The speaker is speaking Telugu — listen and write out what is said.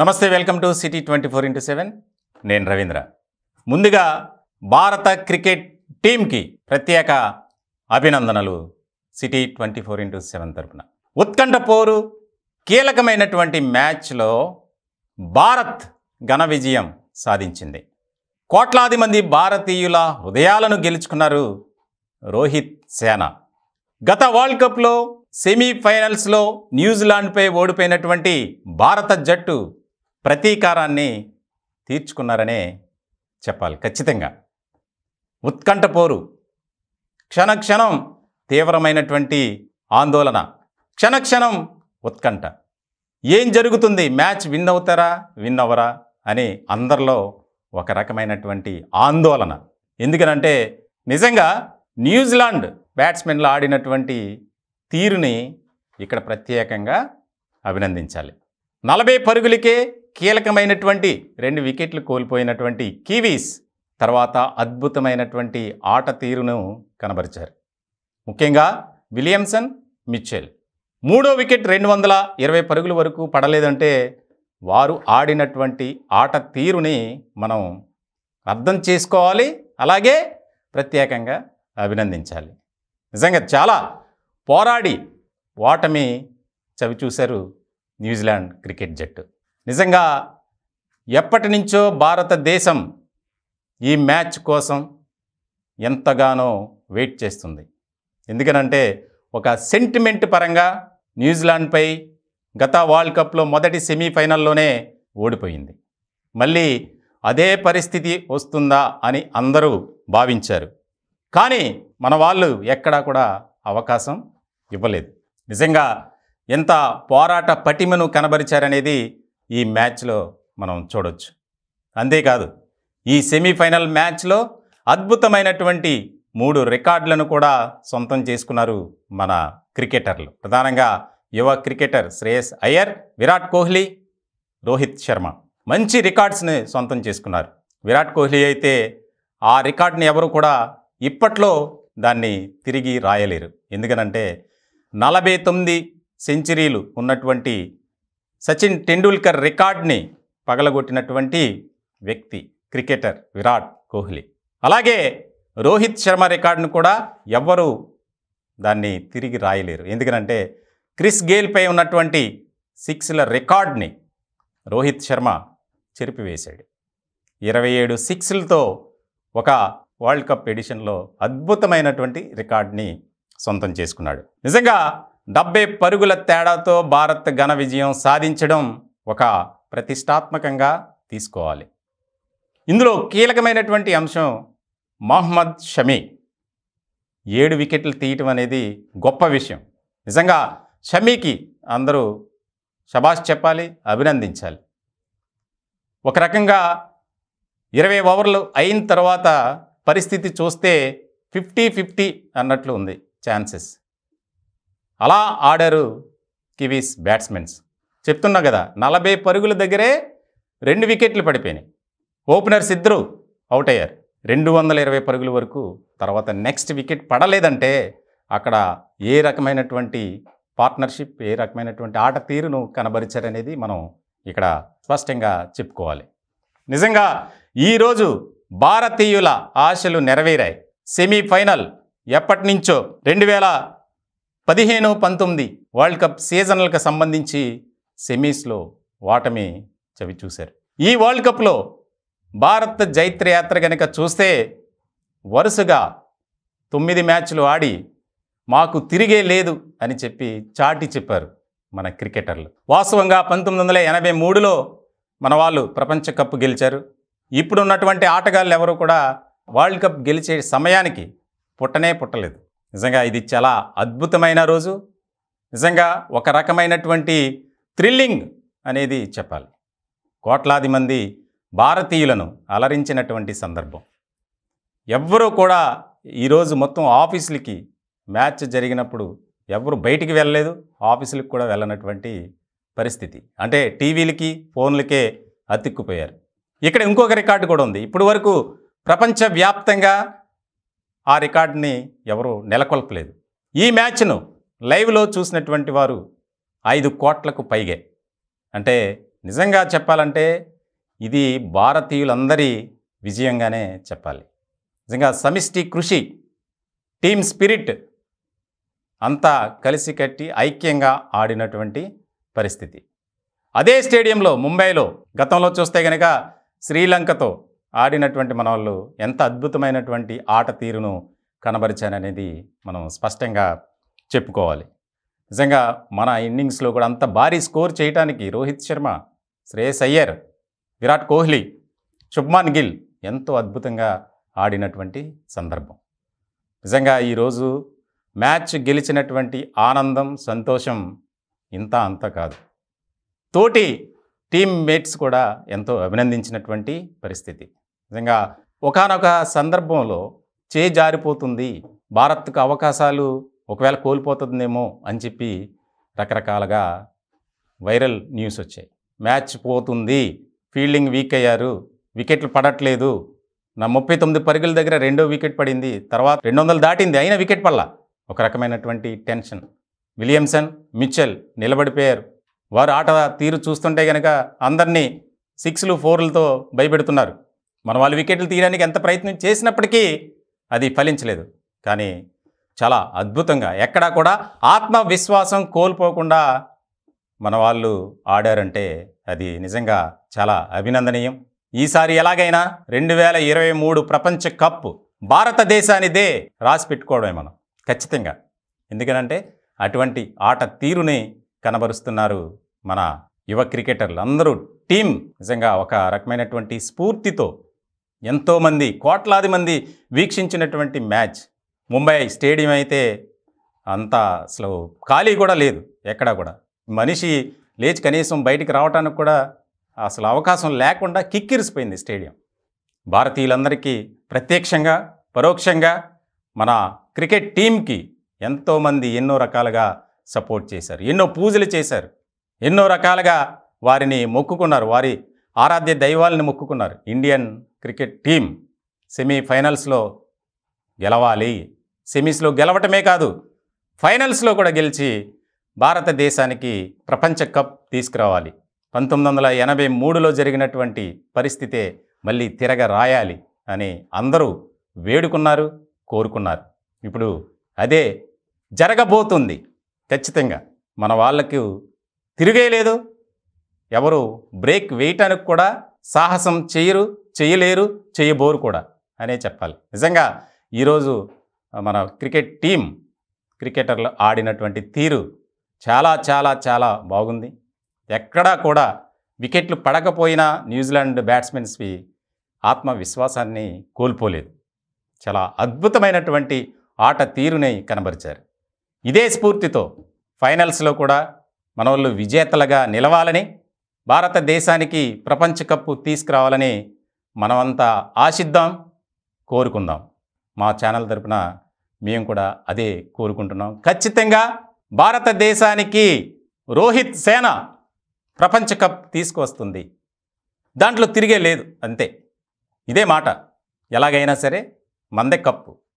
నమస్తే welcome to city twenty four into seven నేను రవీంద్ర ముందుగా భారత క్రికెట్ టీంకి ప్రత్యేక అభినందనలు city twenty four into seven తరఫున ఉత్కంఠ పోరు కీలకమైనటువంటి మ్యాచ్లో భారత్ ఘన విజయం సాధించింది కోట్లాది మంది భారతీయుల హృదయాలను గెలుచుకున్నారు రోహిత్ సేన గత వరల్డ్ కప్లో సెమీఫైనల్స్లో న్యూజిలాండ్పై ఓడిపోయినటువంటి భారత జట్టు ప్రతీకారాన్ని తీర్చుకున్నారనే చెప్పాలి ఖచ్చితంగా ఉత్కంఠ పోరు క్షణక్షణం తీవ్రమైనటువంటి ఆందోళన క్షణక్షణం ఉత్కంఠ ఏం జరుగుతుంది మ్యాచ్ విన్ అవుతారా విన్ అవరా అని అందరిలో ఒక రకమైనటువంటి ఆందోళన ఎందుకనంటే నిజంగా న్యూజిలాండ్ బ్యాట్స్మెన్లు ఆడినటువంటి తీరుని ఇక్కడ ప్రత్యేకంగా అభినందించాలి నలభై పరుగులకే కీలకమైనటువంటి రెండు వికెట్లు కోల్పోయినటువంటి కివీస్ తర్వాత అద్భుతమైనటువంటి ఆట తీరును కనబరిచారు ముఖ్యంగా విలియమ్సన్ మిచ్చెల్ మూడో వికెట్ రెండు వందల ఇరవై పరుగుల వరకు పడలేదంటే వారు ఆడినటువంటి ఆట తీరుని మనం అర్థం చేసుకోవాలి అలాగే ప్రత్యేకంగా అభినందించాలి నిజంగా చాలా పోరాడి ఓటమి చవి చూశారు న్యూజిలాండ్ క్రికెట్ జట్టు నిజంగా ఎప్పటి నుంచో భారతదేశం ఈ మ్యాచ్ కోసం ఎంతగానో వెయిట్ చేస్తుంది ఎందుకనంటే ఒక సెంటిమెంట్ పరంగా న్యూజిలాండ్పై గత వరల్డ్ కప్లో మొదటి సెమీఫైనల్లోనే ఓడిపోయింది మళ్ళీ అదే పరిస్థితి వస్తుందా అని అందరూ భావించారు కానీ మన వాళ్ళు ఎక్కడా కూడా అవకాశం ఇవ్వలేదు నిజంగా ఎంత పోరాట పటిమను కనబరిచారనేది ఈ మ్యాచ్లో మనం చూడొచ్చు అంతేకాదు ఈ సెమీఫైనల్ మ్యాచ్లో అద్భుతమైనటువంటి మూడు రికార్డులను కూడా సొంతం చేసుకున్నారు మన క్రికెటర్లు ప్రధానంగా యువ క్రికెటర్ శ్రేయస్ అయ్యర్ విరాట్ కోహ్లీ రోహిత్ శర్మ మంచి రికార్డ్స్ని సొంతం చేసుకున్నారు విరాట్ కోహ్లీ అయితే ఆ రికార్డ్ని ఎవరు కూడా ఇప్పట్లో దాన్ని తిరిగి రాయలేరు ఎందుకనంటే నలభై తొమ్మిది సెంచరీలు ఉన్నటువంటి సచిన్ టెండూల్కర్ రికార్డ్ని పగలగొట్టినటువంటి వ్యక్తి క్రికెటర్ విరాట్ కోహ్లీ అలాగే రోహిత్ శర్మ రికార్డును కూడా ఎవ్వరూ దాన్ని తిరిగి రాయలేరు ఎందుకంటే క్రిస్ గేల్పై ఉన్నటువంటి సిక్స్ల రికార్డ్ని రోహిత్ శర్మ చెరిపివేశాడు ఇరవై ఏడు సిక్స్లతో ఒక వరల్డ్ కప్ ఎడిషన్లో అద్భుతమైనటువంటి రికార్డ్ని సొంతం చేసుకున్నాడు నిజంగా డెబ్బై పరుగుల తేడాతో భారత్ ఘన విజయం సాధించడం ఒక ప్రతిష్టాత్మకంగా తీసుకోవాలి ఇందులో కీలకమైనటువంటి అంశం మహమ్మద్ షమీ ఏడు వికెట్లు తీయటం అనేది గొప్ప విషయం నిజంగా షమీకి అందరూ షబాష్ చెప్పాలి అభినందించాలి ఒక రకంగా ఇరవై ఓవర్లు అయిన తర్వాత పరిస్థితి చూస్తే ఫిఫ్టీ ఫిఫ్టీ అన్నట్లు ఉంది ఛాన్సెస్ అలా ఆడారు కివీస్ బ్యాట్స్మెన్స్ చెప్తున్నా కదా నలభై పరుగుల దగ్గరే రెండు వికెట్లు పడిపోయినాయి ఓపెనర్స్ ఇద్దరు అవుట్ అయ్యారు రెండు వందల ఇరవై పరుగుల వరకు తర్వాత నెక్స్ట్ వికెట్ పడలేదంటే అక్కడ ఏ రకమైనటువంటి పార్ట్నర్షిప్ ఏ రకమైనటువంటి ఆట తీరును కనబరిచారనేది మనం ఇక్కడ స్పష్టంగా చెప్పుకోవాలి నిజంగా ఈరోజు భారతీయుల ఆశలు నెరవేరాయి సెమీఫైనల్ ఎప్పటి నుంచో రెండు వేల పదిహేను పంతొమ్మిది వరల్డ్ కప్ సీజన్లకు సంబంధించి సెమీస్లో ఓటమి చూశారు ఈ వరల్డ్ కప్లో భారత్ జైత్రయాత్ర కనుక చూస్తే వరుసగా తొమ్మిది మ్యాచ్లు ఆడి మాకు తిరిగే లేదు అని చెప్పి చాటి చెప్పారు మన క్రికెటర్లు వాస్తవంగా పంతొమ్మిది వందల ఎనభై మూడులో మన వాళ్ళు ప్రపంచ కప్ గెలిచారు ఇప్పుడున్నటువంటి ఆటగాళ్ళు ఎవరు కూడా వరల్డ్ కప్ గెలిచే సమయానికి పుట్టనే పుట్టలేదు నిజంగా ఇది చాలా అద్భుతమైన రోజు నిజంగా ఒక రకమైనటువంటి థ్రిల్లింగ్ అనేది చెప్పాలి కోట్లాది మంది భారతీయులను అలరించినటువంటి సందర్భం ఎవ్వరూ కూడా ఈరోజు మొత్తం ఆఫీసులకి మ్యాచ్ జరిగినప్పుడు ఎవరు బయటికి వెళ్ళలేదు ఆఫీసులకు కూడా వెళ్ళనటువంటి పరిస్థితి అంటే టీవీలకి ఫోన్లకే అతిక్కుపోయారు ఇక్కడ ఇంకొక రికార్డు కూడా ఉంది ఇప్పటి వరకు ప్రపంచవ్యాప్తంగా ఆ రికార్డుని ఎవరు నెలకొల్పలేదు ఈ మ్యాచ్ను లైవ్లో చూసినటువంటి వారు ఐదు కోట్లకు పైగే అంటే నిజంగా చెప్పాలంటే ఇది భారతీయులందరి విజయంగానే చెప్పాలి నిజంగా సమిష్టి కృషి టీమ్ స్పిరిట్ అంతా కలిసి కట్టి ఐక్యంగా ఆడినటువంటి పరిస్థితి అదే స్టేడియంలో ముంబైలో గతంలో చూస్తే కనుక శ్రీలంకతో ఆడినటువంటి మన వాళ్ళు ఎంత అద్భుతమైనటువంటి ఆట తీరును కనబరిచాననేది మనం స్పష్టంగా చెప్పుకోవాలి నిజంగా మన ఇన్నింగ్స్లో కూడా అంత భారీ స్కోర్ చేయడానికి రోహిత్ శర్మ శ్రేయస్ అయ్యర్ విరాట్ కోహ్లీ శుభ్మాన్ గిల్ ఎంతో అద్భుతంగా ఆడినటువంటి సందర్భం నిజంగా ఈరోజు మ్యాచ్ గెలిచినటువంటి ఆనందం సంతోషం ఇంత అంత కాదు తోటి టీమ్మేట్స్ కూడా ఎంతో అభినందించినటువంటి పరిస్థితి నిజంగా ఒకనొక సందర్భంలో చే జారిపోతుంది భారత్కు అవకాశాలు ఒకవేళ కోల్పోతుందేమో అని చెప్పి రకరకాలుగా వైరల్ న్యూస్ వచ్చాయి మ్యాచ్ పోతుంది ఫీల్డింగ్ వీక్ అయ్యారు వికెట్లు పడట్లేదు నా ముప్పై తొమ్మిది పరుగుల దగ్గర రెండో వికెట్ పడింది తర్వాత రెండు వందలు దాటింది అయినా వికెట్ పడలా ఒక రకమైనటువంటి టెన్షన్ విలియమ్సన్ మిచెల్ నిలబడిపోయారు వారు ఆట తీరు చూస్తుంటే కనుక అందరినీ సిక్స్లు ఫోర్లతో భయపెడుతున్నారు మన వాళ్ళు వికెట్లు తీయడానికి ఎంత ప్రయత్నం చేసినప్పటికీ అది ఫలించలేదు కానీ చాలా అద్భుతంగా ఎక్కడా కూడా ఆత్మవిశ్వాసం కోల్పోకుండా మన వాళ్ళు ఆడారంటే అది నిజంగా చాలా అభినందనీయం ఈసారి ఎలాగైనా రెండు వేల ఇరవై మూడు ప్రపంచ కప్ భారతదేశానిదే రాసి పెట్టుకోవడమే మనం ఖచ్చితంగా ఎందుకనంటే అటువంటి ఆట తీరుని కనబరుస్తున్నారు మన యువ క్రికెటర్లు అందరూ టీం నిజంగా ఒక రకమైనటువంటి స్ఫూర్తితో ఎంతోమంది కోట్లాది మంది వీక్షించినటువంటి మ్యాచ్ ముంబై స్టేడియం అయితే అంత అసలు ఖాళీ కూడా లేదు ఎక్కడా కూడా మనిషి లేచి కనీసం బయటికి రావడానికి కూడా అసలు అవకాశం లేకుండా కిక్కిరిసిపోయింది స్టేడియం భారతీయులందరికీ ప్రత్యక్షంగా పరోక్షంగా మన క్రికెట్ టీంకి ఎంతోమంది ఎన్నో రకాలుగా సపోర్ట్ చేశారు ఎన్నో పూజలు చేశారు ఎన్నో రకాలుగా వారిని మొక్కుకున్నారు వారి ఆరాధ్య దైవాలని మొక్కుకున్నారు ఇండియన్ క్రికెట్ టీం సెమీఫైనల్స్లో గెలవాలి సెమీస్లో గెలవటమే కాదు ఫైనల్స్లో కూడా గెలిచి భారతదేశానికి ప్రపంచ కప్ తీసుకురావాలి పంతొమ్మిది వందల ఎనభై మూడులో జరిగినటువంటి పరిస్థితే మళ్ళీ తిరగ రాయాలి అని అందరూ వేడుకున్నారు కోరుకున్నారు ఇప్పుడు అదే జరగబోతుంది ఖచ్చితంగా మన వాళ్ళకు తిరిగేలేదు ఎవరు బ్రేక్ వేయటానికి కూడా సాహసం చేయరు చేయలేరు చేయబోరు కూడా అనే చెప్పాలి నిజంగా ఈరోజు మన క్రికెట్ టీం క్రికెటర్లు ఆడినటువంటి తీరు చాలా చాలా చాలా బాగుంది ఎక్కడా కూడా వికెట్లు పడకపోయినా న్యూజిలాండ్ బ్యాట్స్మెన్స్వి ఆత్మవిశ్వాసాన్ని కోల్పోలేదు చాలా అద్భుతమైనటువంటి ఆట తీరుని కనబరిచారు ఇదే స్ఫూర్తితో ఫైనల్స్లో కూడా వాళ్ళు విజేతలుగా నిలవాలని భారతదేశానికి ప్రపంచ కప్పు తీసుకురావాలని మనమంతా ఆశిద్దాం కోరుకుందాం మా ఛానల్ తరపున మేము కూడా అదే కోరుకుంటున్నాం ఖచ్చితంగా భారతదేశానికి రోహిత్ సేన ప్రపంచ కప్ తీసుకువస్తుంది దాంట్లో తిరిగే లేదు అంతే ఇదే మాట ఎలాగైనా సరే మందే కప్పు